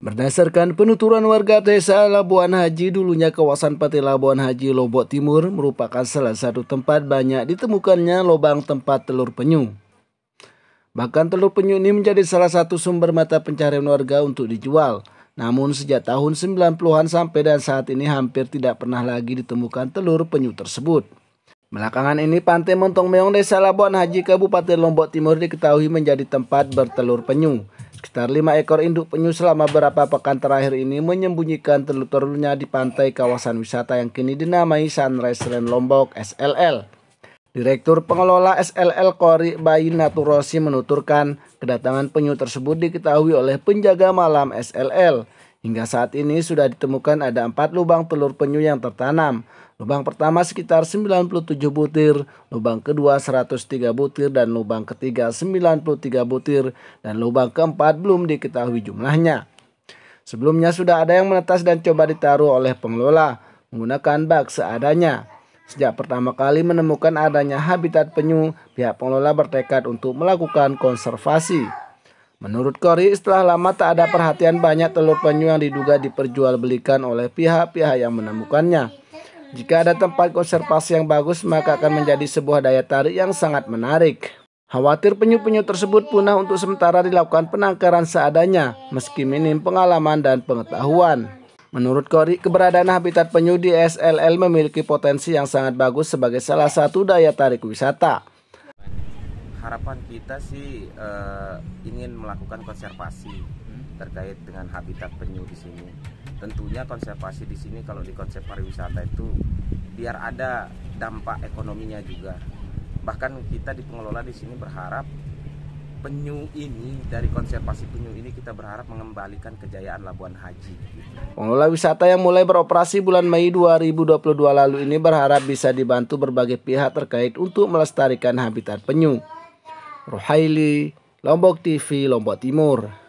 Berdasarkan penuturan warga desa Labuan Haji, dulunya kawasan Pati Labuan Haji Lombok Timur merupakan salah satu tempat banyak ditemukannya lubang tempat telur penyu. Bahkan telur penyu ini menjadi salah satu sumber mata pencarian warga untuk dijual. Namun sejak tahun 90-an sampai dan saat ini hampir tidak pernah lagi ditemukan telur penyu tersebut. Belakangan ini Pantai Montong Meong Desa Labuan Haji Kabupaten Lombok Timur diketahui menjadi tempat bertelur penyu. Sekitar lima ekor induk penyu selama beberapa pekan terakhir ini menyembunyikan telur-telurnya di pantai kawasan wisata yang kini dinamai Sunrise Land Lombok SLL. Direktur pengelola SLL Kori Bayi Naturosi menuturkan kedatangan penyu tersebut diketahui oleh penjaga malam SLL Hingga saat ini sudah ditemukan ada empat lubang telur penyu yang tertanam. Lubang pertama sekitar 97 butir, lubang kedua 103 butir, dan lubang ketiga 93 butir, dan lubang keempat belum diketahui jumlahnya. Sebelumnya sudah ada yang menetas dan coba ditaruh oleh pengelola menggunakan bak seadanya. Sejak pertama kali menemukan adanya habitat penyu, pihak pengelola bertekad untuk melakukan konservasi. Menurut Kori, setelah lama tak ada perhatian banyak telur penyu yang diduga diperjualbelikan oleh pihak-pihak yang menemukannya. Jika ada tempat konservasi yang bagus, maka akan menjadi sebuah daya tarik yang sangat menarik. Khawatir penyu-penyu tersebut punah untuk sementara dilakukan penangkaran seadanya, meski minim pengalaman dan pengetahuan. Menurut Kori, keberadaan habitat penyu di SLL memiliki potensi yang sangat bagus sebagai salah satu daya tarik wisata harapan kita sih uh, ingin melakukan konservasi hmm. terkait dengan habitat penyu di sini. Tentunya konservasi di sini kalau di konsep pariwisata itu biar ada dampak ekonominya juga. Bahkan kita di pengelola di sini berharap penyu ini dari konservasi penyu ini kita berharap mengembalikan kejayaan Labuan Haji. Pengelola wisata yang mulai beroperasi bulan Mei 2022 lalu ini berharap bisa dibantu berbagai pihak terkait untuk melestarikan habitat penyu. Rohaili, Lombok TV, Lombok Timur.